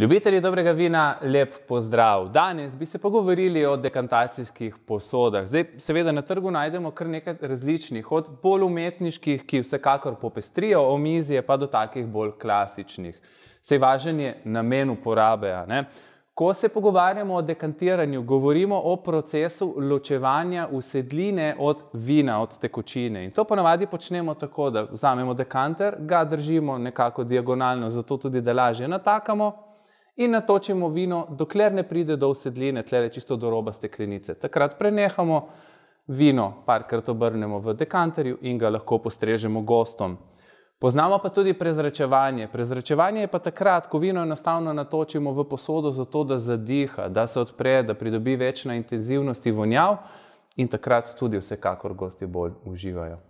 Ljubitelji dobrega vina, lep pozdrav. Danes bi se pogovorili o dekantacijskih posodah. Zdaj, seveda na trgu najdemo kar nekaj različnih, od bolj umetniških, ki vsekakor popestrijo omizje, pa do takih bolj klasičnih. Sej važen je namen uporabe. Ko se pogovarjamo o dekantiranju, govorimo o procesu ločevanja usedline od vina, od tekočine. In to ponavadi počnemo tako, da vzamemo dekanter, ga držimo nekako diagonalno, zato tudi da lažje natakamo in natočimo vino, dokler ne pride do usedline, tle je čisto do roba steklenice. Takrat prenehamo vino, parkrat obrnemo v dekanterju in ga lahko postrežemo gostom. Poznamo pa tudi prezračevanje. Prezračevanje je pa takrat, ko vino enostavno natočimo v posodo, zato da zadiha, da se odpre, da pridobi več na intenzivnosti vonjav in takrat tudi vsekakor gosti bolj uživajo.